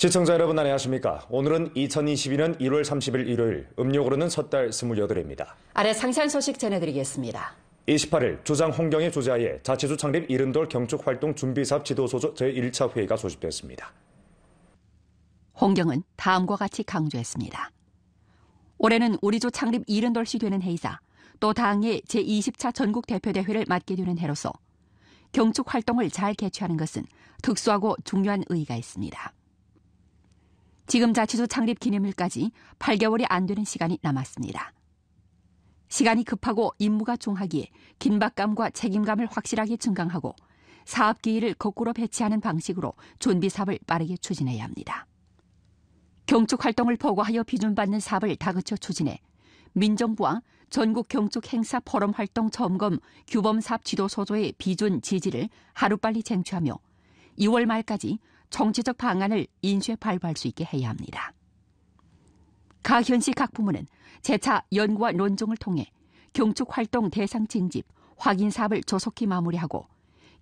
시청자 여러분 안녕하십니까? 오늘은 2022년 1월 30일 일요일, 음력으로는 섣달 28입니다. 아래 상세한 소식 전해드리겠습니다. 28일 주장 홍경의 조자하에 자치주 창립 이른돌 경축활동 준비사업 지도소조 제1차 회의가 소집됐습니다. 홍경은 다음과 같이 강조했습니다. 올해는 우리조 창립 이른돌시 되는 해이자 또 당의 제20차 전국 대표대회를 맡게 되는 해로서 경축활동을 잘 개최하는 것은 특수하고 중요한 의의가 있습니다. 지금 자치도 창립 기념일까지 8개월이 안 되는 시간이 남았습니다. 시간이 급하고 임무가 중하기에 긴박감과 책임감을 확실하게 증강하고 사업 기일을 거꾸로 배치하는 방식으로 준비 사업을 빠르게 추진해야 합니다. 경축 활동을 보고하여 비준받는 사업을 다그쳐 추진해 민정부와 전국 경축 행사 포럼 활동 점검 규범 사업 지도소조의 비준 지지를 하루빨리 쟁취하며 2월 말까지 정치적 방안을 인쇄 발부할 수 있게 해야 합니다. 각현시각 부문은 재차 연구와 논종을 통해 경축 활동 대상 진집, 확인 사업을 조속히 마무리하고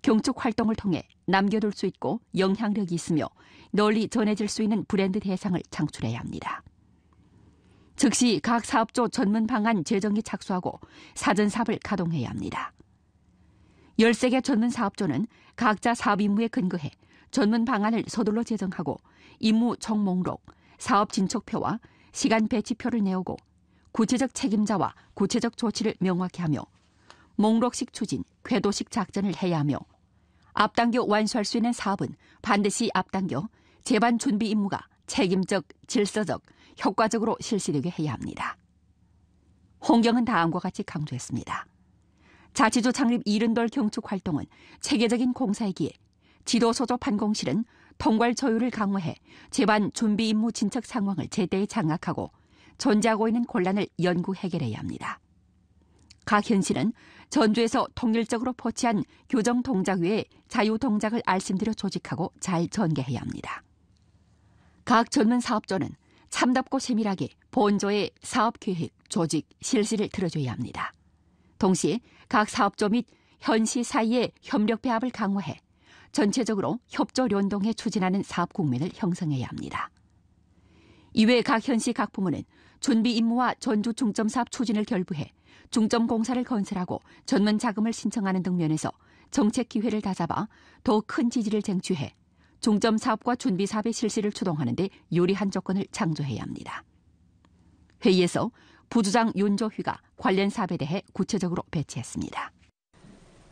경축 활동을 통해 남겨둘 수 있고 영향력이 있으며 널리 전해질 수 있는 브랜드 대상을 창출해야 합니다. 즉시 각 사업조 전문 방안 재정이 착수하고 사전 사업을 가동해야 합니다. 13개 전문 사업조는 각자 사업 임무에 근거해 전문 방안을 서둘러 제정하고 임무 정목록, 사업 진척표와 시간 배치표를 내오고 구체적 책임자와 구체적 조치를 명확히 하며 목록식 추진, 궤도식 작전을 해야 하며 앞당겨 완수할 수 있는 사업은 반드시 앞당겨 재반 준비 임무가 책임적, 질서적, 효과적으로 실시되게 해야 합니다. 홍경은 다음과 같이 강조했습니다. 자치조 창립 이른돌 경축 활동은 체계적인 공사이기에 지도소조 판공실은 통괄 조율을 강화해 재반 준비 임무 진척 상황을 제대에 장악하고 존재하고 있는 곤란을 연구 해결해야 합니다. 각현 실은 전주에서 통일적으로 포치한 교정 동작 외에 자유 동작을 알심대로 조직하고 잘 전개해야 합니다. 각 전문 사업조는 참답고 세밀하게 본조의 사업 계획, 조직, 실시를 들어줘야 합니다. 동시에 각 사업조 및 현시 사이의 협력 배합을 강화해 전체적으로 협조연동해 추진하는 사업 국민을 형성해야 합니다. 이외 각 현시 각 부문은 준비 임무와 전주 중점 사업 추진을 결부해 중점 공사를 건설하고 전문 자금을 신청하는 등면에서 정책 기회를 다잡아 더 큰 지지를 쟁취해 중점 사업과 준비 사업의 실시를 추동하는 데 유리한 조건을 창조해야 합니다. 회의에서 부주장 윤조휘가 관련 사업에 대해 구체적으로 배치했습니다.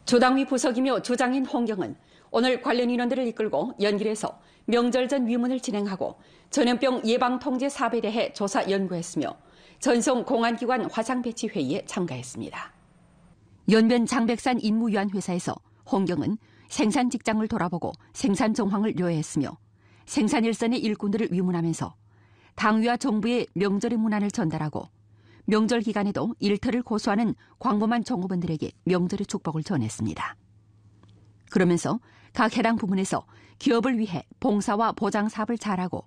조당위 부석이며 조장인 홍경은 오늘 관련 인원들을 이끌고 연길에서 명절 전 위문을 진행하고 전염병 예방 통제 사업에 대해 조사 연구했으며 전송 공안기관 화상 배치 회의에 참가했습니다. 연변 장백산 임무위원 회사에서 홍경은 생산 직장을 돌아보고 생산 정황을 요해했으며 생산 일선의 일꾼들을 위문하면서 당위와 정부의 명절의 문안을 전달하고 명절 기간에도 일터를 고수하는 광범한 정부분들에게 명절의 축복을 전했습니다. 그러면서 각 해당 부문에서 기업을 위해 봉사와 보장 사업을 잘하고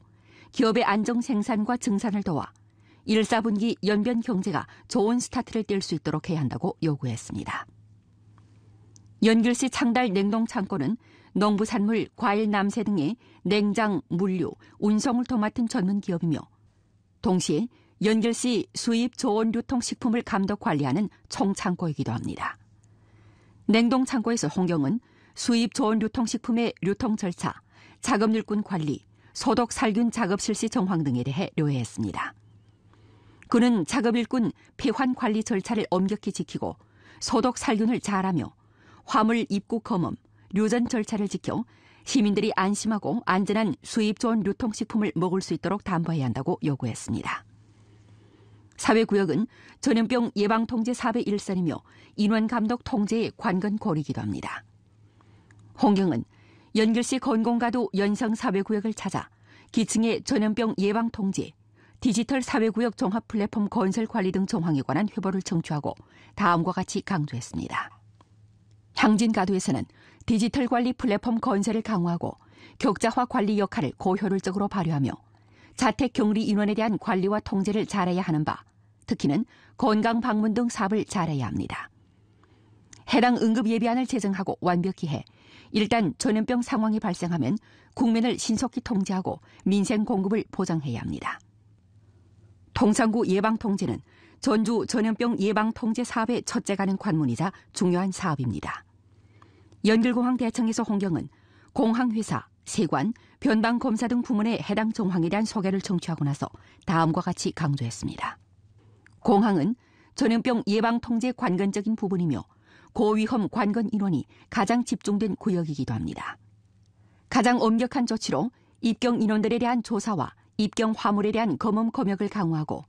기업의 안정 생산과 증산을 도와 1, 4분기 연변 경제가 좋은 스타트를 뗄 수 있도록 해야 한다고 요구했습니다. 연길시 창달 냉동 창고는 농부산물, 과일 남새 등의 냉장, 물류, 운송을 도맡은 전문 기업이며 동시에 연결시 수입 조원 유통식품을 감독 관리하는 총창고이기도 합니다. 냉동창고에서 홍경은 수입 조원 유통식품의 유통 절차, 자급률군 관리, 소독 살균 작업 실시 정황 등에 대해 료해했습니다. 그는 작업일군 폐환 관리 절차를 엄격히 지키고 소독 살균을 잘하며 화물 입구 검험, 류전 절차를 지켜 시민들이 안심하고 안전한 수입 조은 유통식품을 먹을 수 있도록 담보해야 한다고 요구했습니다. 사회구역은 전염병 예방통제 사배 일선이며 인원감독 통제의 관건고리기도 합니다. 홍경은 연결시 건공가도 연상사회구역을 찾아 기층의 전염병 예방통제, 디지털 사회구역 종합 플랫폼 건설 관리 등 정황에 관한 회보를 청취하고 다음과 같이 강조했습니다. 향진가도에서는 디지털 관리 플랫폼 건설을 강화하고 격자화 관리 역할을 고효율적으로 발휘하며 자택 격리 인원에 대한 관리와 통제를 잘해야 하는 바, 특히는 건강 방문 등 사업을 잘해야 합니다. 해당 응급 예비안을 제정하고 완벽히 해 일단 전염병 상황이 발생하면 국민을 신속히 통제하고 민생 공급을 보장해야 합니다. 통상구 예방통제는 전주 전염병 예방통제 사업의 첫째 가는 관문이자 중요한 사업입니다. 연길공항 대청에서 홍경은 공항회사, 세관, 변방 검사 등 부문의 해당 정황에 대한 소개를 청취하고 나서 다음과 같이 강조했습니다. 공항은 전염병 예방 통제 관건적인 부분이며 고위험 관건 인원이 가장 집중된 구역이기도 합니다. 가장 엄격한 조치로 입경 인원들에 대한 조사와 입경 화물에 대한 검음 검역을 강화하고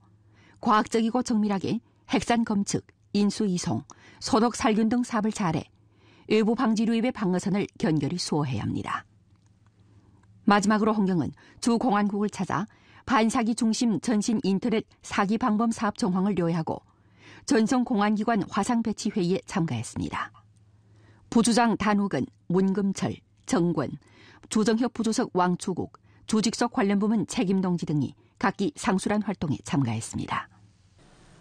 과학적이고 정밀하게 핵산 검측, 인수 이송, 소독 살균 등사업을 잘해 외부 방지 유입의 방어선을 견결히 수호해야 합니다. 마지막으로 홍경은 주 공안국을 찾아 반사기 중심 전신 인터넷 사기 방범 사업 정황을 요해하고 전성 공안기관 화상 배치 회의에 참가했습니다. 부주장 단욱은 문금철, 정권, 조정협 부주석 왕초국, 조직석 관련 부문 책임동지 등이 각기 상술한 활동에 참가했습니다.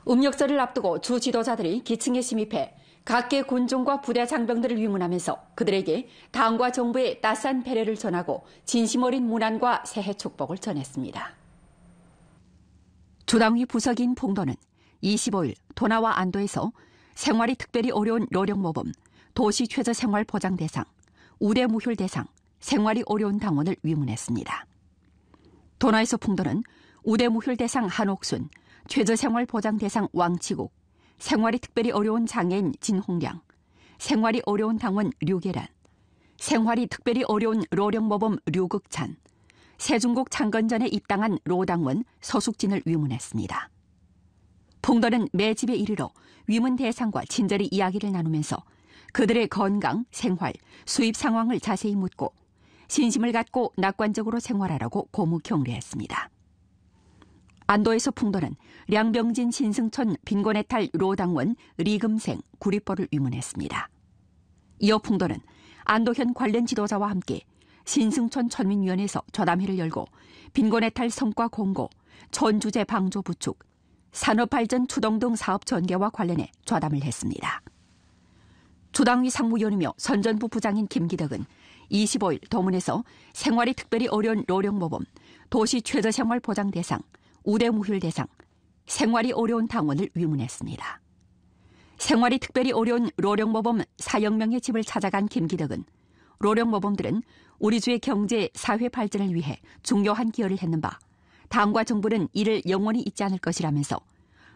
음력절을 앞두고 주 지도자들이 기층에 심입해 각계 군종과 부대 장병들을 위문하면서 그들에게 당과 정부의 따스한 배려를 전하고 진심 어린 문안과 새해 축복을 전했습니다. 조당위 부석인 봉도는 25일 도나와 안도에서 생활이 특별히 어려운 노령모범, 도시최저생활보장대상, 우대무휴대상, 생활이 어려운 당원을 위문했습니다. 도나에서 풍도는 우대무휴대상 한옥순, 최저생활보장대상 왕치국, 생활이 특별히 어려운 장애인 진홍량, 생활이 어려운 당원 류계란, 생활이 특별히 어려운 로령모범 류극찬, 세중국 장건전에 입당한 로당원 서숙진을 위문했습니다. 봉더는 매 집에 이르러 위문 대상과 친절히 이야기를 나누면서 그들의 건강, 생활, 수입 상황을 자세히 묻고 진심을 갖고 낙관적으로 생활하라고 고무 경례했습니다. 안도에서 풍도는 량병진 신승천 빈곤의 탈 로당원 리금생 구리포을 위문했습니다. 이어 풍도는 안도현 관련 지도자와 함께 신승천 천민위원회에서 좌담회를 열고 빈곤의 탈 성과 공고, 전주제 방조 부축, 산업발전 추동 등 사업 전개와 관련해 좌담을 했습니다. 주당위 상무위원이며 선전부 부장인 김기덕은 25일 도문에서 생활이 특별히 어려운 노령모범, 도시 최저생활 보장 대상, 우대무휴 대상, 생활이 어려운 당원을 위문했습니다. 생활이 특별히 어려운 로령모범 사형명의 집을 찾아간 김기덕은 로령모범들은 우리 주의 경제, 사회 발전을 위해 중요한 기여를 했는 바 당과 정부는 이를 영원히 잊지 않을 것이라면서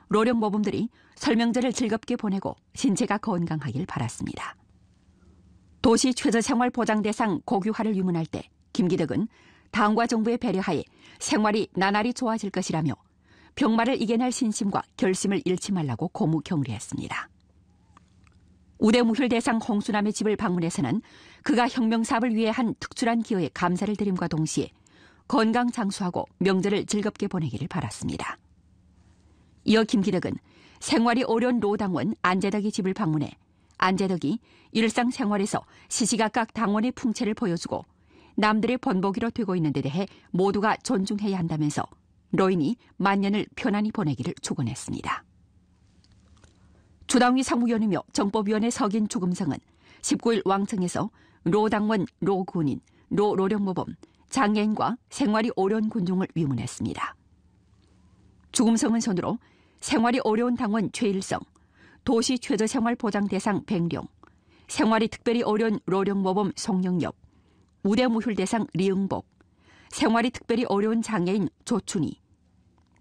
로령모범들이 설명절을 즐겁게 보내고 신체가 건강하길 바랐습니다. 도시 최저생활 보장 대상 고규화를 유문할 때 김기덕은 당과 정부의 배려하에 생활이 나날이 좋아질 것이라며 병마를 이겨낼 신심과 결심을 잃지 말라고 고무 경례했습니다. 우대무휼 대상 홍수남의 집을 방문해서는 그가 혁명 사업을 위해 한 특출한 기여에 감사를 드림과 동시에 건강 장수하고 명절을 즐겁게 보내기를 바랐습니다. 이어 김기덕은 생활이 어려운 노당원 안재덕의 집을 방문해 안재덕이 일상생활에서 시시각각 당원의 풍채를 보여주고 남들의 번복이로 되고 있는 데 대해 모두가 존중해야 한다면서 로인이 만년을 편안히 보내기를 축원했습니다 주당위 상무위원이며 정법위원회 석인 조금성은 19일 왕청에서 로 당원, 로 군인, 로 로령모범, 장애인과 생활이 어려운 군종을 위문했습니다. 조금성은 손으로 생활이 어려운 당원 최일성, 도시 최저생활보장 대상 백령, 생활이 특별히 어려운 로령모범 송영엽, 우대무휼대상 리응복, 생활이 특별히 어려운 장애인 조춘희,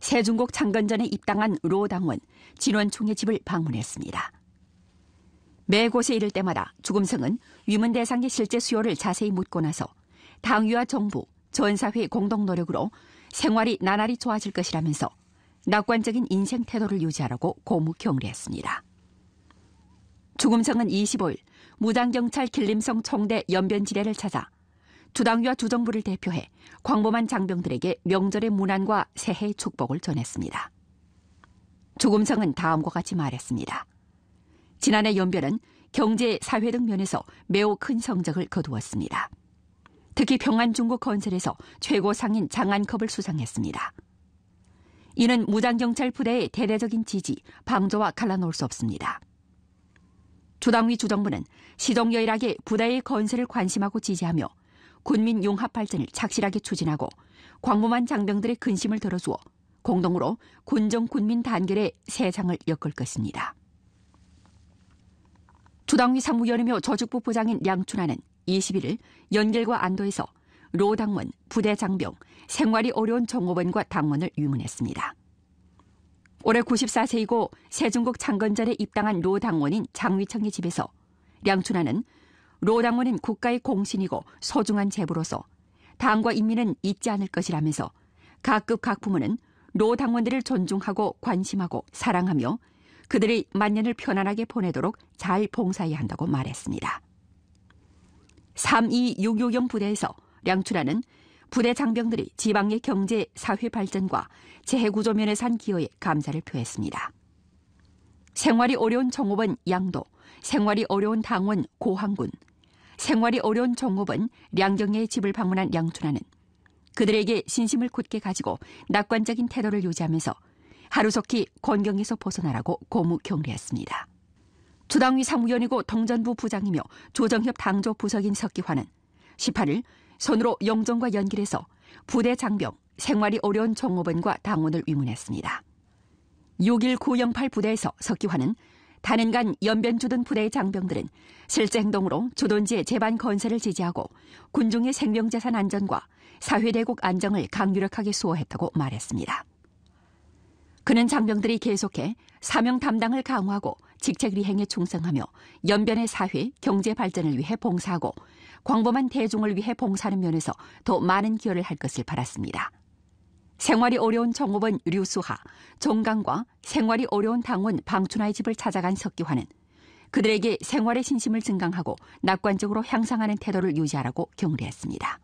세중국 장관전에 입당한 로당원, 진원총의 집을 방문했습니다. 매 곳에 이를 때마다 죽음성은 위문 대상의 실제 수요를 자세히 묻고 나서 당위와 정부, 전사회 의 공동 노력으로 생활이 나날이 좋아질 것이라면서 낙관적인 인생 태도를 유지하라고 고무 경례했습니다. 죽음성은 25일 무당 경찰 길림성 총대 연변지뢰를 찾아 주당과 주정부를 대표해 광범한 장병들에게 명절의 문안과 새해의 축복을 전했습니다. 조금성은 다음과 같이 말했습니다. 지난해 연변은 경제, 사회 등 면에서 매우 큰 성적을 거두었습니다. 특히 평안중국 건설에서 최고상인 장안컵을 수상했습니다. 이는 무장경찰 부대의 대대적인 지지, 방조와 갈라놓을 수 없습니다. 조당위 주정부는 시동여일하게 부대의 건설을 관심하고 지지하며 군민 용합 발전을 착실하게 추진하고 광범한 장병들의 근심을 들어주어 공동으로 군정 군민 단결의 세상을 엮을 것입니다. 주당위 사무위원이며 저축부 부장인 양춘하는 21일 연결과 안도에서 로 당원, 부대 장병, 생활이 어려운 정호원과 당원을 유문했습니다. 올해 94세이고 세종국 창건전에 입당한 로 당원인 장위청의 집에서 양춘하는 로 당원은 국가의 공신이고 소중한 재부로서 당과 인민은 잊지 않을 것이라면서 각급 각 부문은 로 당원들을 존중하고 관심하고 사랑하며 그들의 만년을 편안하게 보내도록 잘 봉사해야 한다고 말했습니다. 32660 부대에서 량추라는 부대 장병들이 지방의 경제, 사회 발전과 재해구조 면에서 한 기여에 감사를 표했습니다. 생활이 어려운 정호원 양도, 생활이 어려운 당원 고항군, 생활이 어려운 정호은 량경의 집을 방문한 량투나는 그들에게 신심을 굳게 가지고 낙관적인 태도를 유지하면서 하루속히 권경에서 벗어나라고 고무경례했습니다. 주당위 상무위원이고 동전부 부장이며 조정협 당조 부석인 석기화는 18일 손으로 영정과 연결해서 부대 장병 생활이 어려운 정호은과 당원을 위문했습니다. 6.1908 부대에서 석기화는 단행간 연변주둔 부대의 장병들은 실제 행동으로 조던지의 재반 건설을 지지하고 군중의 생명재산 안전과 사회대국 안정을 강유력하게 수호했다고 말했습니다. 그는 장병들이 계속해 사명 담당을 강화하고 직책 리행에 충성하며 연변의 사회, 경제 발전을 위해 봉사하고 광범한 대중을 위해 봉사하는 면에서 더 많은 기여를 할 것을 바랐습니다. 생활이 어려운 정호원 류수하, 정강과 생활이 어려운 당원 방춘하의 집을 찾아간 석기화는 그들에게 생활의 신심을 증강하고 낙관적으로 향상하는 태도를 유지하라고 경례했습니다.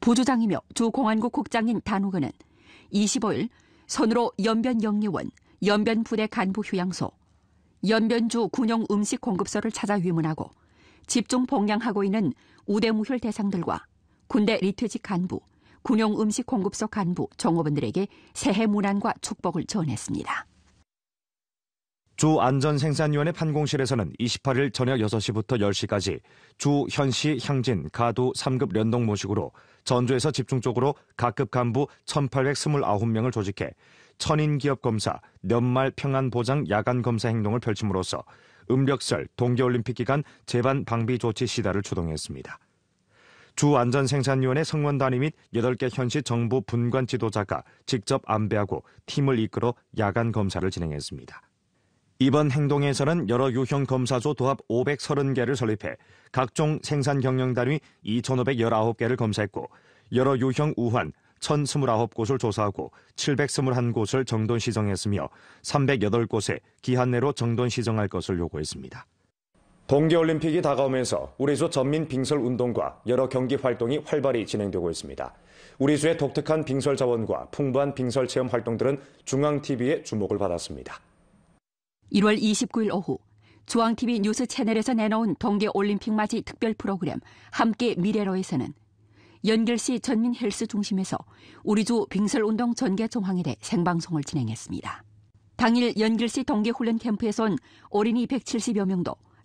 부조장이며 주 공안국 국장인 단우근은 25일 선으로 연변 영리원, 연변 부대 간부 휴양소, 연변주 군용 음식 공급소를 찾아 위문하고 집중 봉양하고 있는 우대무혈 대상들과 군대 리퇴직 간부, 군용 음식 공급소 간부 종업원들에게 새해 문안과 축복을 전했습니다. 주 안전생산위원회 판공실에서는 28일 저녁 6시부터 10시까지 주 현시 향진 가도 3급 연동 모식으로 전주에서 집중적으로 각급 간부 1,829명을 조직해 천인 기업 검사, 연말 평안 보장 야간 검사 행동을 펼침으로써 음력설 동계올림픽 기간 재반 방비 조치 시달을 추동했습니다. 주안전생산위원회 성원단위 및 8개 현시 정부 분관 지도자가 직접 안배하고 팀을 이끌어 야간 검사를 진행했습니다. 이번 행동에서는 여러 유형 검사소 도합 530개를 설립해 각종 생산 경영 단위 2,519개를 검사했고 여러 유형 우환 1,029곳을 조사하고 721곳을 정돈 시정했으며 308곳에 기한 내로 정돈 시정할 것을 요구했습니다. 동계올림픽이 다가오면서 우리수 전민 빙설 운동과 여러 경기 활동이 활발히 진행되고 있습니다. 우리수의 독특한 빙설 자원과 풍부한 빙설 체험 활동들은 중앙TV의 주목을 받았습니다. 1월 29일 오후 중앙TV 뉴스 채널에서 내놓은 동계올림픽 맞이 특별 프로그램 함께 미래로에서는 연결시 전민 헬스 중심에서 우리주 빙설 운동 전개 정황에 대해 생방송을 진행했습니다. 당일 연결시 동계 훈련 캠프에선 어린이 170여 명도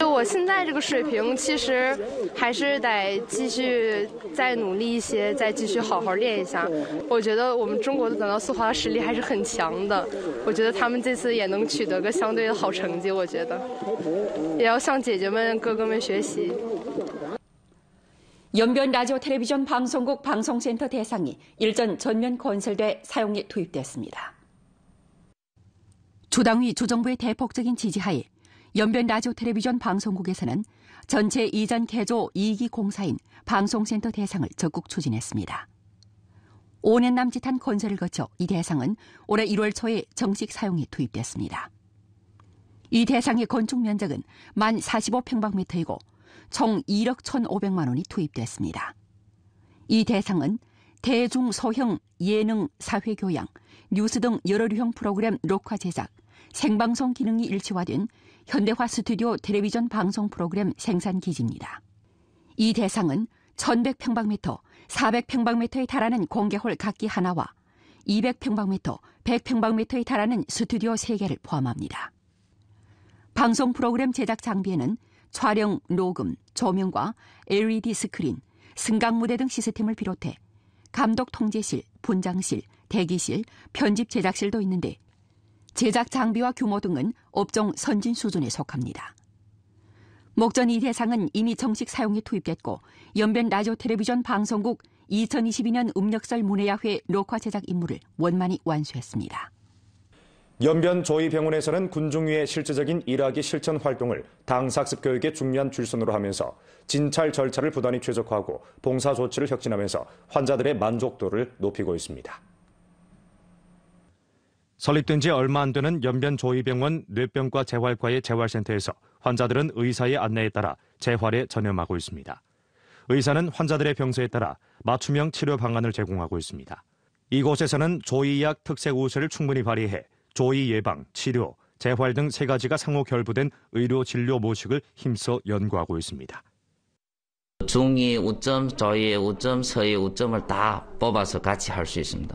就我现在这个水平，其实还是得继续再努力一些，再继续好好练一下。我觉得我们中国的短道速滑实力还是很强的，我觉得他们这次也能取得个相对的好成绩。我觉得也要向姐姐们、哥哥们学习。연변라디오텔레비전방송국방송센터대상이일전전면건설돼사용에투입됐습니다조당위조정부의대폭적인지지하에 연변 라디오 텔레비전 방송국에서는 전체 이전 개조 2기 공사인 방송센터 대상을 적극 추진했습니다. 5년 남짓한 건설을 거쳐 이 대상은 올해 1월 초에 정식 사용이 투입됐습니다. 이 대상의 건축 면적은 만 45평방미터이고 총 1억 1,500만 원이 투입됐습니다. 이 대상은 대중 소형 예능 사회 교양, 뉴스 등 여러 류형 프로그램 녹화 제작, 생방송 기능이 일치화된 현대화 스튜디오 텔레비전 방송 프로그램 생산 기지입니다. 이 대상은 1100평방미터, 400평방미터에 달하는 공개홀 각기 하나와 200평방미터, 100평방미터에 달하는 스튜디오 3개를 포함합니다. 방송 프로그램 제작 장비에는 촬영, 녹음, 조명과 LED 스크린, 승강 무대 등 시스템을 비롯해 감독 통제실, 분장실, 대기실, 편집 제작실도 있는데 제작 장비와 규모 등은 업종 선진 수준에 속합니다. 목전 이 대상은 이미 정식 사용에 투입됐고 연변 라디오 텔레비전 방송국 2022년 음력설 문예야회 녹화 제작 임무를 원만히 완수했습니다. 연변 조이병원에서는 군중위의 실질적인 일하기 실천 활동을 당사학습 교육의 중요한 줄선으로 하면서 진찰 절차를 부단히 최적화하고 봉사 조치를 혁신하면서 환자들의 만족도를 높이고 있습니다. 설립된 지 얼마 안 되는 연변조의병원 뇌병과 재활과의 재활센터에서 환자들은 의사의 안내에 따라 재활에 전념하고 있습니다. 의사는 환자들의 병세에 따라 맞춤형 치료 방안을 제공하고 있습니다. 이곳에서는 조의약 특색 우세를 충분히 발휘해 조의 예방, 치료, 재활 등 세 가지가 상호 결부된 의료 진료 모식을 힘써 연구하고 있습니다. 중의 우점, 저의 우점, 서의 우점을 다 뽑아서 같이 할 수 있습니다.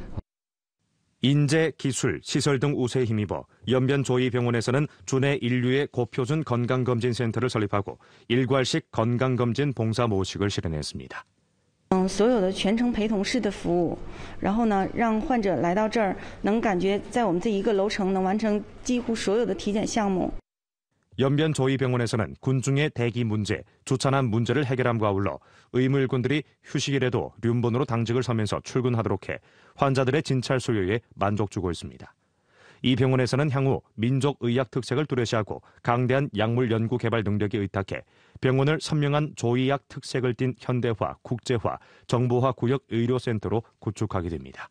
인재, 기술, 시설 등 우세에 힘입어 연변 조이병원에서는 주내 인류의 고표준 건강검진센터를 설립하고 일괄식 건강검진 봉사 모식을 실현했습니다. 所有的全程陪同式的服务然后呢让患者来到这儿能感觉在我们这一个楼层能完成几乎所有的体检项目 어, 연변 조의병원에서는 군중의 대기 문제, 조찬한 문제를 해결함과 아울러 의물군들이 휴식일에도 륜번으로 당직을 서면서 출근하도록 해 환자들의 진찰 소요에 만족 주고 있습니다. 이 병원에서는 향후 민족 의학 특색을 뚜렷시하고 강대한 약물 연구 개발 능력에 의탁해 병원을 선명한 조의학 특색을 띤 현대화, 국제화, 정보화 구역 의료센터로 구축하게 됩니다.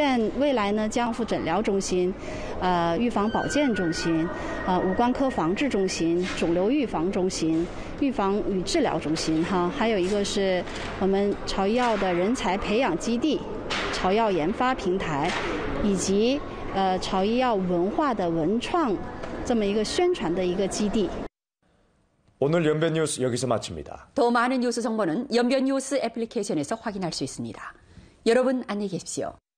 院未来呢，将复诊疗中心、呃预防保健中心、呃五官科防治中心、肿瘤预防中心、预防与治疗中心哈，还有一个是我们草药的人才培养基地、朝药研发平台，以及呃朝医药文化的文创这么一个宣传的一个基地。오늘연변뉴스여기서마칩니다더많은뉴스정보는연변뉴스애플리케이션에서확인할수있습니다여러분안십시오